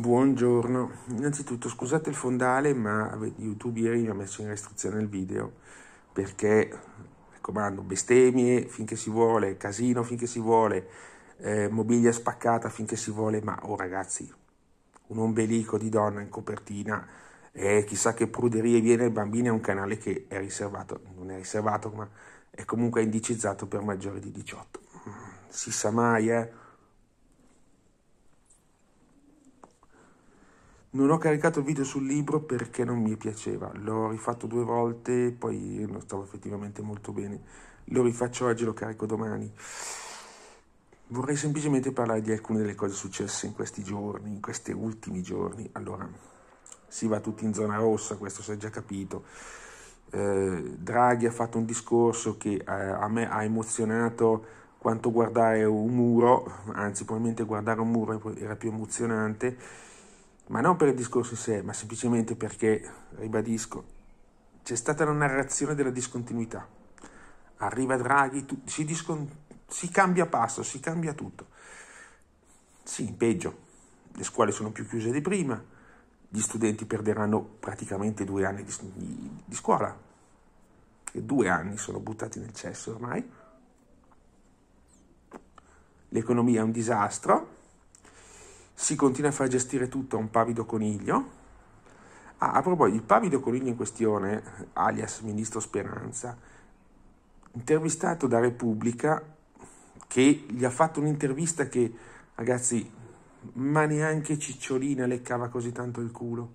Buongiorno, innanzitutto scusate il fondale ma YouTube ieri mi ha messo in restrizione il video perché, raccomando, bestemmie finché si vuole, casino finché si vuole, eh, mobilia spaccata finché si vuole, ma oh ragazzi, un ombelico di donna in copertina e eh, chissà che pruderie viene ai bambini è un canale che è riservato, non è riservato ma è comunque indicizzato per maggiori di 18, si sa mai eh Non ho caricato il video sul libro perché non mi piaceva, l'ho rifatto due volte, poi non stavo effettivamente molto bene. Lo rifaccio oggi, lo carico domani. Vorrei semplicemente parlare di alcune delle cose successe in questi giorni, in questi ultimi giorni. Allora, si va tutti in zona rossa, questo si è già capito. Eh, Draghi ha fatto un discorso che eh, a me ha emozionato quanto guardare un muro, anzi probabilmente guardare un muro era più emozionante ma non per il discorso in sé, ma semplicemente perché, ribadisco, c'è stata la narrazione della discontinuità. Arriva Draghi, tu, si, discon- si cambia passo, si cambia tutto. Sì, peggio, le scuole sono più chiuse di prima, gli studenti perderanno praticamente due anni di, di, di scuola, e due anni sono buttati nel cesso ormai. L'economia è un disastro, si continua a far gestire tutto a un pavido coniglio. Ah, a proposito, il pavido coniglio in questione, alias Ministro Speranza, intervistato da Repubblica, che gli ha fatto un'intervista che, ragazzi, ma neanche Cicciolina leccava così tanto il culo.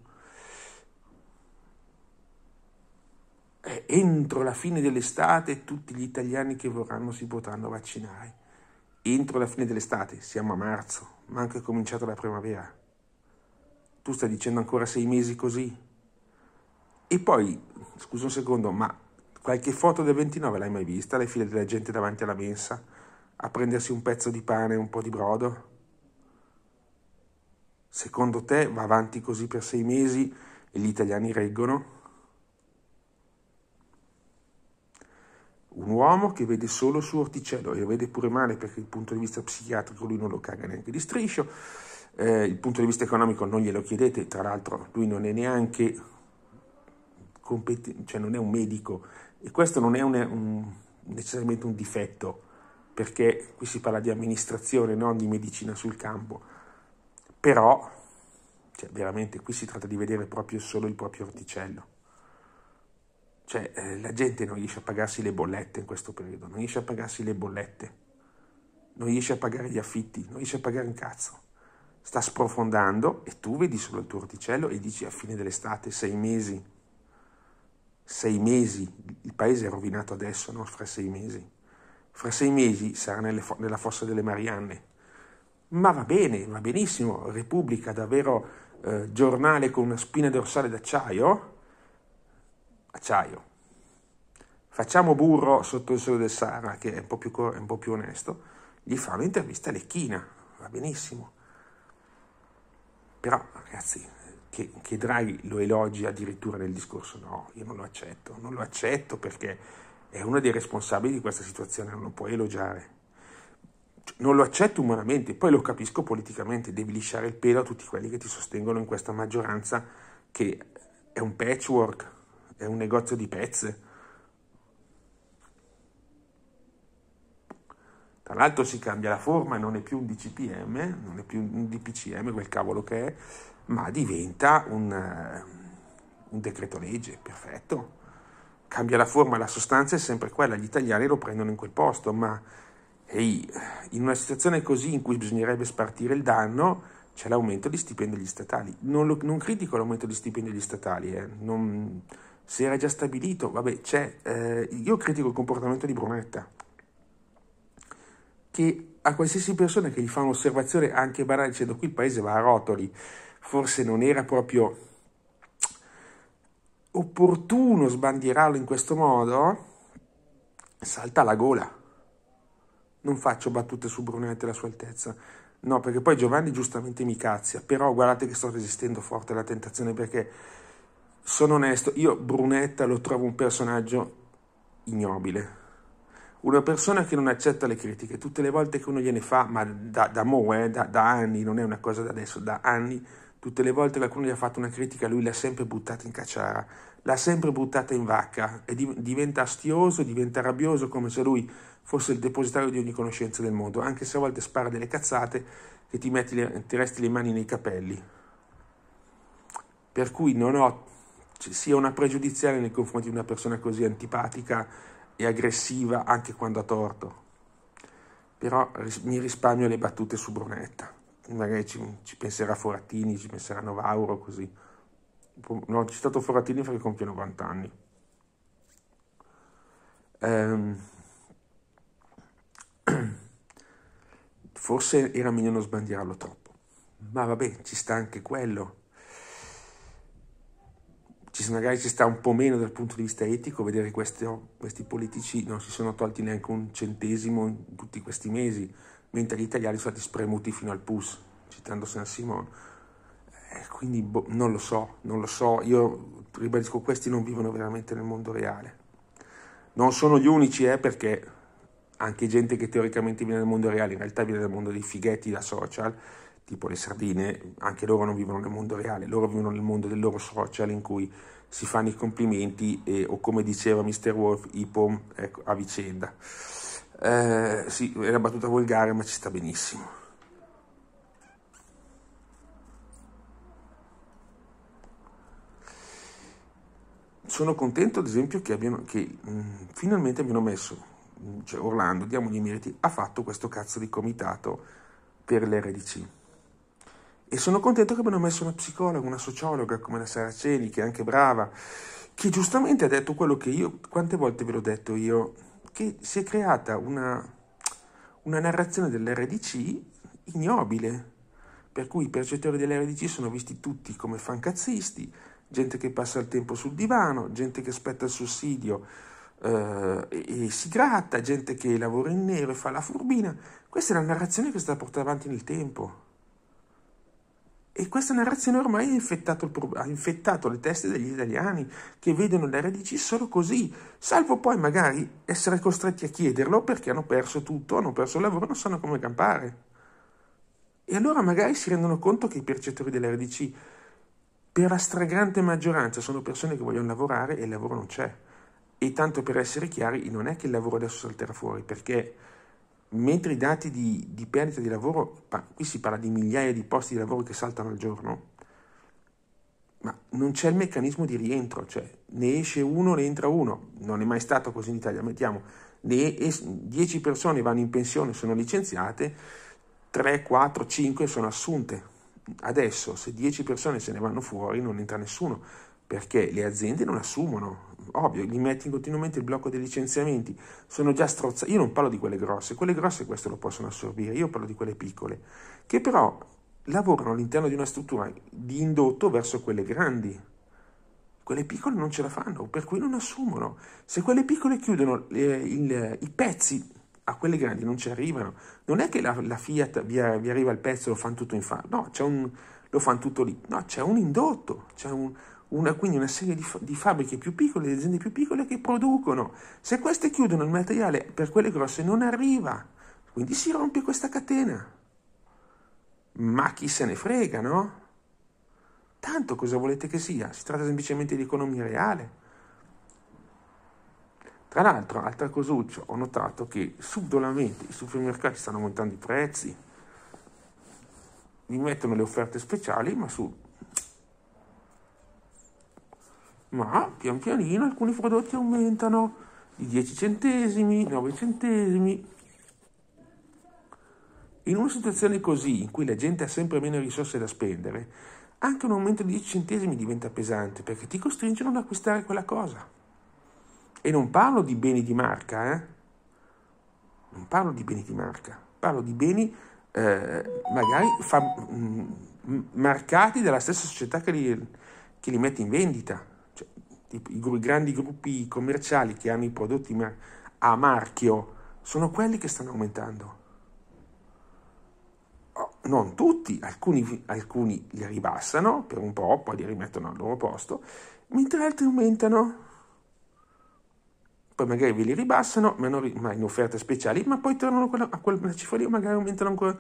Eh, entro la fine dell'estate tutti gli italiani che vorranno si potranno vaccinare. Entro la fine dell'estate, siamo a marzo, ma anche è cominciata la primavera. Tu stai dicendo ancora sei mesi così? E poi, scusa un secondo, ma qualche foto del 29 l'hai mai vista? Le file della gente davanti alla mensa a prendersi un pezzo di pane e un po' di brodo? Secondo te va avanti così per sei mesi e gli italiani reggono? un uomo che vede solo il suo orticello e lo vede pure male perché il punto di vista psichiatrico lui non lo caga neanche di striscio, eh, il punto di vista economico non glielo chiedete, tra l'altro lui non è neanche competente, cioè non è un medico e questo non è un, un, necessariamente un difetto perché qui si parla di amministrazione, non di medicina sul campo, però cioè, veramente qui si tratta di vedere proprio solo il proprio orticello. Cioè, eh, la gente non riesce a pagarsi le bollette in questo periodo, non riesce a pagarsi le bollette, non riesce a pagare gli affitti, non riesce a pagare un cazzo. Sta sprofondando e tu vedi solo il tuo orticello e dici a fine dell'estate, sei mesi, sei mesi, il paese è rovinato adesso, no? Fra sei mesi. Fra sei mesi sarà nelle, nella fossa delle Marianne. Ma va bene, va benissimo, Repubblica davvero eh, giornale con una spina dorsale d'acciaio, acciaio. Facciamo burro sotto il sole del Sahara, che è un po' più, un po più onesto, gli fa un'intervista a Lecchina, va benissimo. Però, ragazzi, che, che Draghi lo elogi addirittura nel discorso, no, io non lo accetto, non lo accetto perché è uno dei responsabili di questa situazione, non lo puoi elogiare. Cioè, non lo accetto umanamente, poi lo capisco politicamente, devi lisciare il pelo a tutti quelli che ti sostengono in questa maggioranza che è un patchwork, è un negozio di pezze. Tra l'altro si cambia la forma, non è più un DCPM, non è più un DPCM, quel cavolo che è, ma diventa un, eh, un decreto legge, perfetto. Cambia la forma, la sostanza è sempre quella, gli italiani lo prendono in quel posto, ma ehi, in una situazione così in cui bisognerebbe spartire il danno, c'è l'aumento di stipendi degli statali. Non, lo, non critico l'aumento di stipendi degli statali, eh. non, si era già stabilito, vabbè, c'è, eh, io critico il comportamento di Brunetta, che a qualsiasi persona che gli fa un'osservazione anche banale dicendo qui il paese va a rotoli, forse non era proprio opportuno sbandierarlo in questo modo, salta la gola. Non faccio battute su Brunetta e la sua altezza. No, perché poi Giovanni giustamente mi cazzia, però guardate che sto resistendo forte alla tentazione perché sono onesto, io Brunetta lo trovo un personaggio ignobile. Una persona che non accetta le critiche, tutte le volte che uno gliene fa, ma da, da mo, eh, da, da anni, non è una cosa da adesso, da anni, tutte le volte che qualcuno gli ha fatto una critica, lui l'ha sempre buttata in cacciara, l'ha sempre buttata in vacca e div- diventa astioso, diventa rabbioso come se lui fosse il depositario di ogni conoscenza del mondo, anche se a volte spara delle cazzate che ti, le- ti resti le mani nei capelli. Per cui non ho ci sia una pregiudiziale nei confronti di una persona così antipatica e aggressiva anche quando ha torto. Però mi risparmio le battute su Brunetta, magari ci, ci penserà Forattini, ci penseranno Vauro, così. Boh, no, ho stato Forattini perché compie 90 anni. Ehm... Forse era meglio non sbandierarlo troppo, ma vabbè, ci sta anche quello ci, magari ci sta un po' meno dal punto di vista etico vedere questi, questi politici non si sono tolti neanche un centesimo in tutti questi mesi, mentre gli italiani sono stati spremuti fino al pus, citando San Simon. Eh, quindi boh, non lo so, non lo so, io ribadisco, questi non vivono veramente nel mondo reale. Non sono gli unici, eh, perché anche gente che teoricamente viene dal mondo reale, in realtà viene dal mondo dei fighetti da social, tipo le sardine, anche loro non vivono nel mondo reale, loro vivono nel mondo del loro social in cui si fanno i complimenti e, o come diceva Mr. Wolf, i pom ecco, a vicenda. Eh, sì, è una battuta volgare ma ci sta benissimo. Sono contento ad esempio che, abbiano, che mh, mm, finalmente abbiano messo, mm, cioè Orlando, diamogli i meriti, ha fatto questo cazzo di comitato per l'RDC. E sono contento che abbiano messo una psicologa, una sociologa come la Saraceli, che è anche brava, che giustamente ha detto quello che io, quante volte ve l'ho detto io, che si è creata una, una narrazione dell'RDC ignobile, per cui i percettori dell'RDC sono visti tutti come fancazzisti, gente che passa il tempo sul divano, gente che aspetta il sussidio eh, e, e, si gratta, gente che lavora in nero e fa la furbina. Questa è la narrazione che sta portando avanti nel tempo. E questa narrazione ormai ha infettato, pro- ha infettato, le teste degli italiani che vedono l'RDC solo così, salvo poi magari essere costretti a chiederlo perché hanno perso tutto, hanno perso il lavoro, non sanno come campare. E allora magari si rendono conto che i percettori dell'RDC, per la stragrande maggioranza, sono persone che vogliono lavorare e il lavoro non c'è. E tanto per essere chiari, non è che il lavoro adesso salterà fuori perché mentre i dati di, di perdita di lavoro, qui si parla di migliaia di posti di lavoro che saltano al giorno, ma non c'è il meccanismo di rientro, cioè ne esce uno, ne entra uno, non è mai stato così in Italia, mettiamo, 10 persone vanno in pensione, sono licenziate, 3, 4, 5 sono assunte. Adesso se 10 persone se ne vanno fuori non entra nessuno, perché le aziende non assumono, ovvio, gli metti continuamente il blocco dei licenziamenti, sono già strozzate, io non parlo di quelle grosse, quelle grosse questo lo possono assorbire, io parlo di quelle piccole, che però lavorano all'interno di una struttura di indotto verso quelle grandi, quelle piccole non ce la fanno, per cui non assumono, se quelle piccole chiudono eh, il, i pezzi a quelle grandi non ci arrivano, non è che la, la Fiat vi, vi, arriva il pezzo e lo fanno tutto in fa, no, un, lo fanno tutto lì, no, c'è un indotto, c'è un una, quindi una serie di, di, fabbriche più piccole, di aziende più piccole che producono. Se queste chiudono il materiale per quelle grosse non arriva, quindi si rompe questa catena. Ma chi se ne frega, no? Tanto cosa volete che sia? Si tratta semplicemente di economia reale. Tra l'altro, altra cosuccia, ho notato che subdolamente i supermercati stanno aumentando i prezzi, vi mettono le offerte speciali, ma su ma pian pianino alcuni prodotti aumentano di 10 centesimi, 9 centesimi. In una situazione così, in cui la gente ha sempre meno risorse da spendere, anche un aumento di 10 centesimi diventa pesante perché ti costringe a non acquistare quella cosa. E non parlo di beni di marca, eh? Non parlo di beni di marca, parlo di beni eh, magari fa, mh, mm, marcati dalla stessa società che li, che li mette in vendita, i, i, i grandi gruppi commerciali che hanno i prodotti ma, a marchio sono quelli che stanno aumentando. Oh, non tutti, alcuni, alcuni li ribassano per un po', poi li rimettono al loro posto, mentre altri aumentano. Poi magari ve li ribassano, ma, in offerte speciali, ma poi tornano a quella cifra lì, magari aumentano ancora,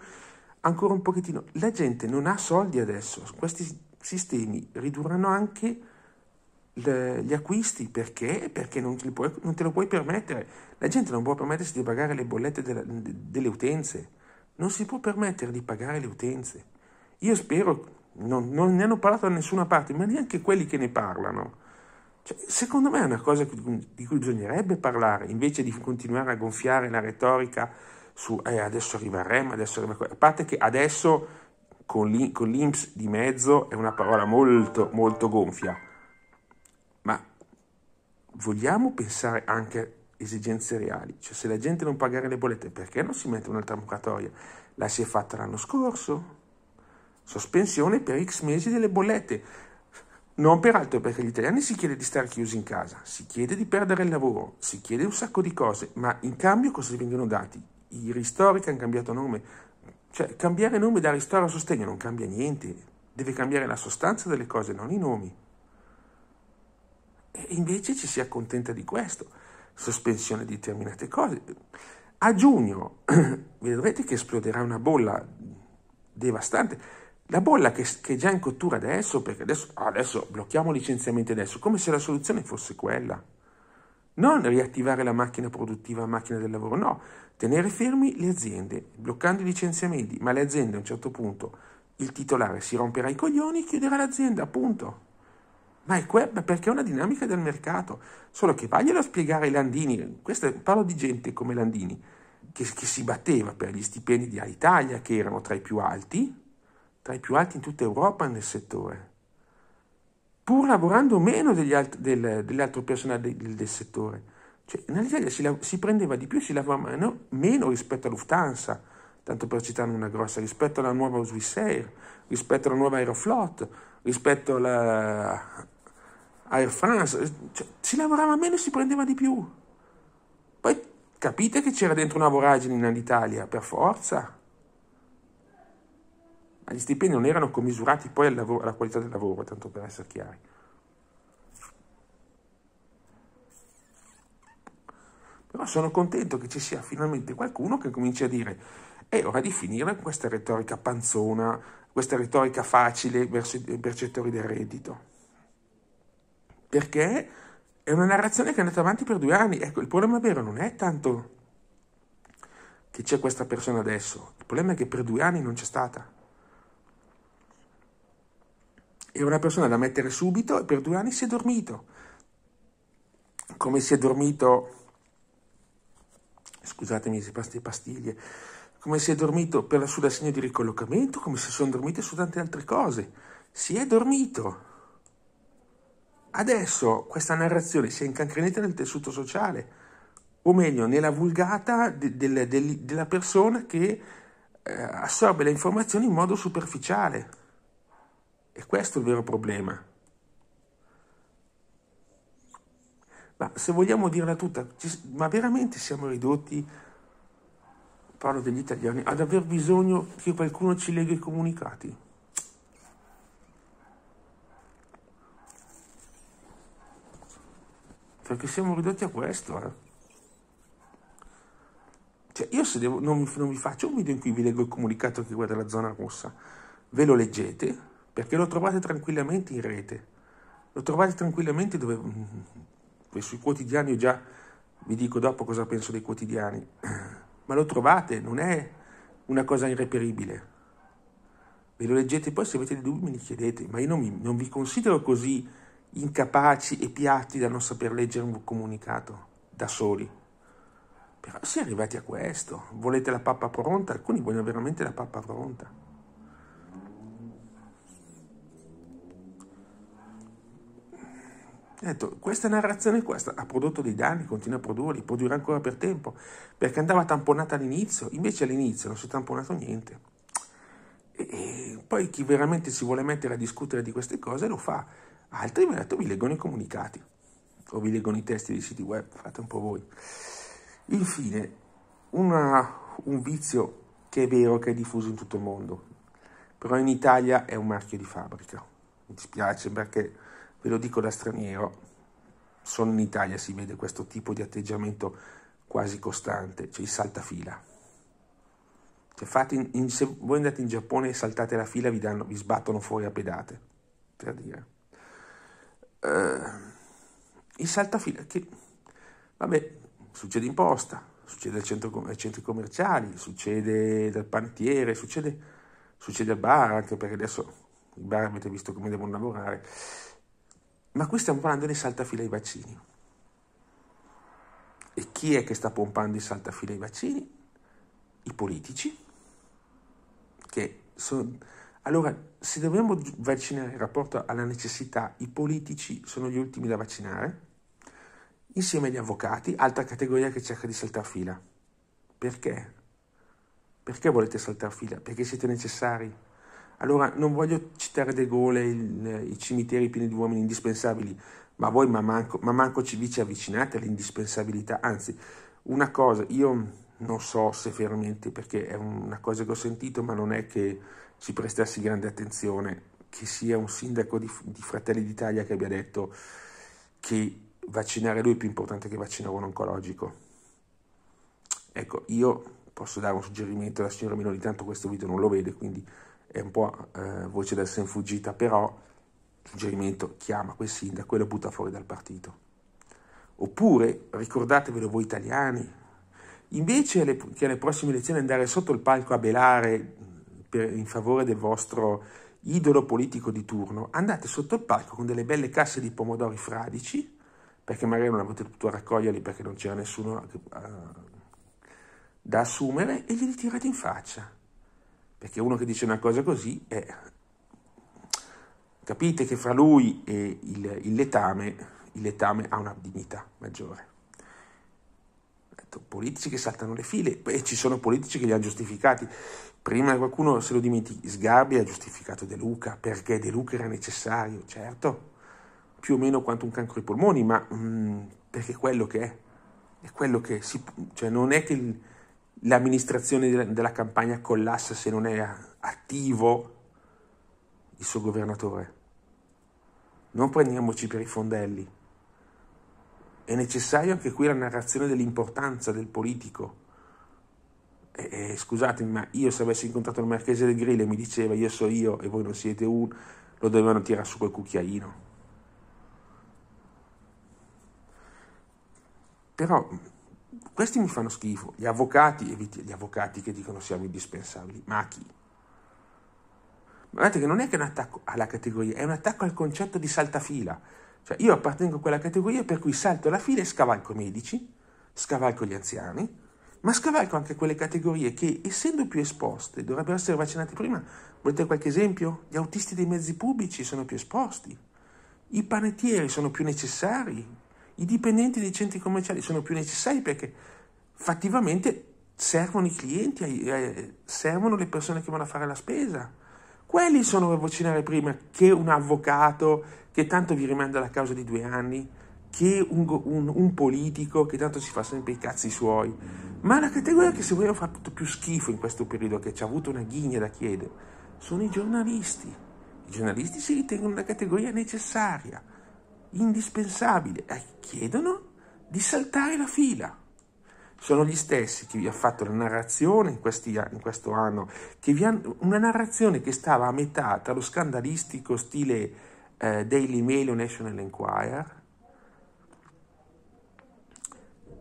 ancora un pochettino. La gente non ha soldi adesso, questi sistemi ridurranno anche gli acquisti perché? Perché non, puoi, non, te lo puoi permettere. La gente non può permettersi di pagare le bollette della, delle utenze. Non si può permettere di pagare le utenze. Io spero, non, non ne hanno parlato da nessuna parte, ma neanche quelli che ne parlano. Cioè, secondo me è una cosa di cui bisognerebbe parlare, invece di continuare a gonfiare la retorica su eh, adesso arriva il REM, adesso arriva quello. A parte che adesso con l'IMPS di mezzo è una parola molto, molto gonfia vogliamo pensare anche a esigenze reali, cioè se la gente non pagare le bollette, perché non si mette un'altra moratoria? La si è fatta l'anno scorso, sospensione per X mesi delle bollette. Non peraltro perché agli italiani si chiede di stare chiusi in casa, si chiede di perdere il lavoro, si chiede un sacco di cose, ma in cambio cosa vengono dati? I ristori che hanno cambiato nome, cioè cambiare nome da ristoro a sostegno non cambia niente, deve cambiare la sostanza delle cose, non i nomi. E invece ci si accontenta di questo, sospensione di determinate cose. A giugno vedrete che esploderà una bolla devastante. La bolla che, che è già in cottura adesso, perché adesso, adesso blocchiamo licenziamenti adesso, come se la soluzione fosse quella. Non riattivare la macchina produttiva, la macchina del lavoro, no. Tenere fermi le aziende, bloccando i licenziamenti, ma le aziende a un certo punto, il titolare si romperà i coglioni e chiuderà l'azienda, appunto ma è que- perché è una dinamica del mercato. Solo che vaglielo a spiegare ai Landini, Questo, parlo di gente come Landini, che, che si batteva per gli stipendi di Alitalia, che erano tra i più alti, tra i più alti in tutta Europa nel settore, pur lavorando meno degli alt- del, dell'altro personale del, del, settore. Cioè, in Alitalia si, la- si, prendeva di più si lavorava meno, meno rispetto a Lufthansa, tanto per citare una grossa, rispetto alla nuova Swissair, rispetto alla nuova Aeroflot, rispetto alla, Air France, eh, cioè, si lavorava meno e si prendeva di più. Poi capite che c'era dentro una voragine in Italia, per forza. Ma gli stipendi non erano commisurati poi al lavoro, alla qualità del lavoro, tanto per essere chiari. Però sono contento che ci sia finalmente qualcuno che cominci a dire è ora di finire con questa retorica panzona, questa retorica facile verso i percettori del reddito perché è una narrazione che è andata avanti per due anni. Ecco, il problema vero non è tanto che c'è questa persona adesso, il problema è che per due anni non c'è stata. È una persona da mettere subito e per due anni si è dormito. Come si è dormito, scusatemi se pasti pastiglie, come si è dormito per la sua segno di ricollocamento, come si sono dormite su tante altre cose. Si è dormito. Adesso questa narrazione si è incancrenita nel tessuto sociale, o meglio, nella vulgata de, de, de, della persona che eh, assorbe le informazioni in modo superficiale. E questo è il vero problema. Ma se vogliamo dirla tutta, ci, ma veramente siamo ridotti, parlo degli italiani, ad aver bisogno che qualcuno ci legga i comunicati? perché siamo ridotti a questo. Eh? Cioè, io se devo, non, non, vi faccio un video in cui vi leggo il comunicato che guarda la zona rossa, ve lo leggete perché lo trovate tranquillamente in rete, lo trovate tranquillamente dove, mm, sui quotidiani, io già vi dico dopo cosa penso dei quotidiani, ma lo trovate, non è una cosa irreperibile. Ve lo leggete poi se avete dei dubbi mi chiedete, ma io non, mi, non vi considero così incapaci e piatti da non saper leggere un comunicato da soli. Però si è arrivati a questo. Volete la pappa pronta? Alcuni vogliono veramente la pappa pronta. Detto, questa narrazione questa ha prodotto dei danni, continua a produrli, produrrà ancora per tempo, perché andava tamponata all'inizio, invece all'inizio non si è tamponato niente. E poi chi veramente si vuole mettere a discutere di queste cose lo fa, altri detto vi leggono i comunicati o vi leggono i testi dei siti web, fate un po' voi. Infine, una, un vizio che è vero che è diffuso in tutto il mondo, però in Italia è un marchio di fabbrica. Mi dispiace perché ve lo dico da straniero, solo in Italia si vede questo tipo di atteggiamento quasi costante, cioè il saltafila. Cioè in, in, se voi andate in Giappone e saltate la fila vi, danno, vi sbattono fuori a pedate, per dire. Uh, il saltafila che, vabbè, succede in posta, succede al centro, ai centri commerciali, succede dal panettiere, succede, succede al bar, anche perché adesso i bar avete visto come devono lavorare. Ma qui stiamo parlando di saltafila ai vaccini. E chi è che sta pompando il saltafila ai vaccini? I politici che sono... Allora, se dobbiamo vaccinare in rapporto alla necessità, i politici sono gli ultimi da vaccinare, insieme agli avvocati, altra categoria che cerca di saltare fila. Perché? Perché volete saltare fila? Perché siete necessari? Allora, non voglio citare De Gaulle il, i cimiteri pieni di uomini indispensabili, ma voi, ma manco, ma manco ci, vi ci avvicinate all'indispensabilità. Anzi, una cosa, io non so se veramente, perché è una cosa che ho sentito, ma non è che ci prestassi grande attenzione, che sia un sindaco di, di Fratelli d'Italia che abbia detto che vaccinare lui è più importante che vaccinare un oncologico. Ecco, io posso dare un suggerimento alla signora Meloni, tanto questo video non lo vede, quindi è un po' eh, voce del sen fuggita, però suggerimento, chiama quel sindaco e lo butta fuori dal partito. Oppure, ricordatevelo voi italiani, Invece che alle prossime elezioni andare sotto il palco a belare mm, per, in favore del vostro idolo politico di turno, andate sotto il palco con delle belle casse di pomodori fradici, perché magari non avete potuto raccoglierli perché non c'era nessuno uh, da assumere, e glieli tirate in faccia. Perché uno che dice una cosa così è... Capite che fra lui e il, il letame, il letame ha una dignità maggiore. Certo, politici che saltano le file e ci sono politici che li hanno giustificati. Prima qualcuno se lo dimentichi, Sgarbi ha giustificato De Luca perché De Luca era necessario, certo, più o meno quanto un cancro ai polmoni, ma mh, mm, perché è quello che è, è quello che si, cioè non è che il, l'amministrazione della, della campagna collassa se non è attivo il suo governatore. Non prendiamoci per i fondelli. È necessaria anche qui la narrazione dell'importanza del politico. E, scusatemi, ma io se avessi incontrato il marchese del Grillo e mi diceva io so io e voi non siete un, lo dovevano tirare su quel cucchiaino. Però questi mi fanno schifo, gli avvocati, eviti gli avvocati che dicono siamo indispensabili, ma a chi? guardate che non è che è un attacco alla categoria, è un attacco al concetto di saltafila. Cioè io appartengo a quella categoria per cui salto alla fila e scavalco i medici, scavalco gli anziani, ma scavalco anche quelle categorie che, essendo più esposte, dovrebbero essere vaccinate prima. Volete qualche esempio? Gli autisti dei mezzi pubblici sono più esposti, i panettieri sono più necessari, i dipendenti dei centri commerciali sono più necessari perché fattivamente servono i clienti, eh, servono le persone che vanno a fare la spesa quelli sono per vaccinare prima che un avvocato che tanto vi rimanda la causa di due anni, che un, un, un, politico che tanto si fa sempre i cazzi suoi. Ma la categoria che se vogliamo fa tutto più schifo in questo periodo, che ci ha avuto una ghigna da chiedere, sono i giornalisti. I giornalisti si ritengono una categoria necessaria, indispensabile, e chiedono di saltare la fila sono gli stessi che vi ha fatto la narrazione in, questi, in questo anno, hanno, una narrazione che stava a metà tra lo scandalistico stile eh, Daily Mail o National Enquirer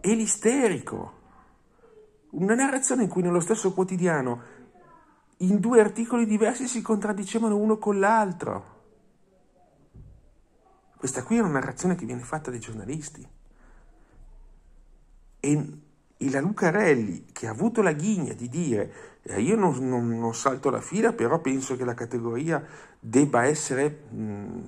e l'isterico. Una narrazione in cui nello stesso quotidiano in due articoli diversi si contraddicevano uno con l'altro. Questa qui è una narrazione che viene fatta dai giornalisti. E e la Lucarelli che ha avuto la ghigna di dire eh, io non, non, non, salto la fila però penso che la categoria debba essere mh,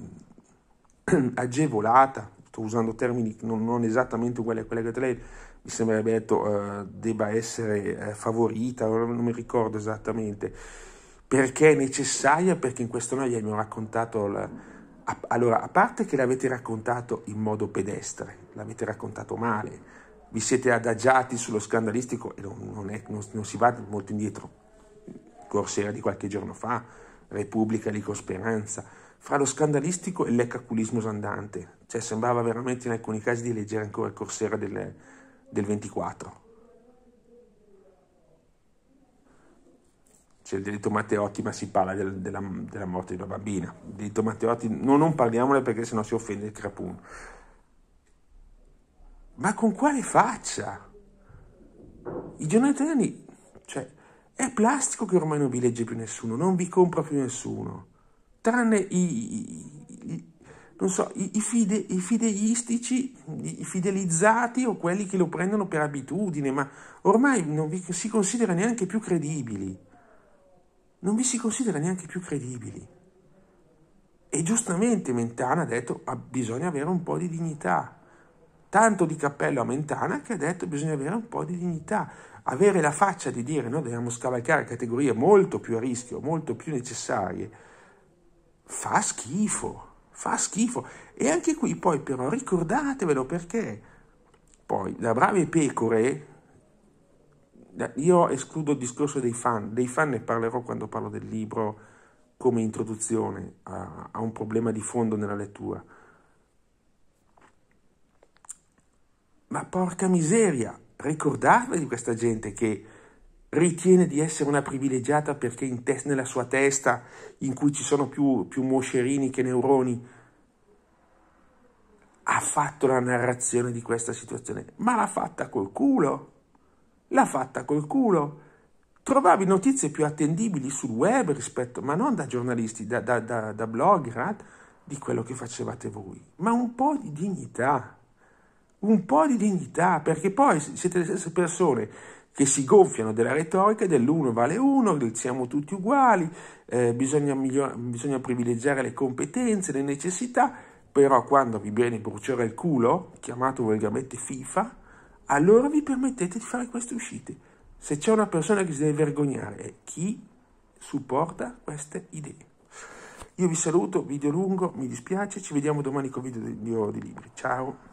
mm, agevolata sto usando termini non, non esattamente uguali a quelli che te lei mi sembrerebbe detto eh, debba essere eh, favorita non mi ricordo esattamente perché è necessaria perché in questo noi abbiamo raccontato la, a, allora a parte che l'avete raccontato in modo pedestre l'avete raccontato male vi siete adagiati sullo scandalistico e non, non, è, non, non si va molto indietro. Corsera di qualche giorno fa, Repubblica di Cosperanza, fra lo scandalistico e l'ecaculismo sandante, cioè sembrava veramente in alcuni casi di leggere ancora Corsera del, del 24. c'è il delitto Matteotti, ma si parla del, della, della, morte di una bambina. Il delitto Matteotti, no, non parliamone perché sennò si offende il Crapun ma con quale faccia? I giornali italiani, cioè, è plastico che ormai non vi legge più nessuno, non vi compra più nessuno, tranne i, i, i non so, i, i, fide, i fideistici, i fidelizzati o quelli che lo prendono per abitudine, ma ormai non vi si considera neanche più credibili. Non vi si considera neanche più credibili. E giustamente Mentana ha detto che ah, bisogna avere un po' di dignità tanto di cappello a Mentana che ha detto che bisogna avere un po' di dignità, avere la faccia di dire noi dobbiamo scavalcare categorie molto più a rischio, molto più necessarie, fa schifo, fa schifo. E anche qui poi però ricordatevelo perché poi da brave pecore, io escludo il discorso dei fan, dei fan ne parlerò quando parlo del libro come introduzione a, a un problema di fondo nella lettura Ma porca miseria, ricordarvi di questa gente che ritiene di essere una privilegiata perché in te- nella sua testa, in cui ci sono più, più moscerini che neuroni, ha fatto la narrazione di questa situazione, ma l'ha fatta col culo. L'ha fatta col culo. Trovavi notizie più attendibili sul web rispetto, ma non da giornalisti, da, da, da, da blogger, eh, di quello che facevate voi, ma un po' di dignità un po' di dignità, perché poi siete le stesse persone che si gonfiano della retorica dell'uno vale uno, del siamo tutti uguali, eh, bisogna, miglior- bisogna privilegiare le competenze, le necessità, però quando vi viene bruciare il culo, chiamato volgarmente FIFA, allora vi permettete di fare queste uscite. Se c'è una persona che si deve vergognare, è chi supporta queste idee. Io vi saluto, video lungo, mi dispiace, ci vediamo domani con video di, video di libri. Ciao!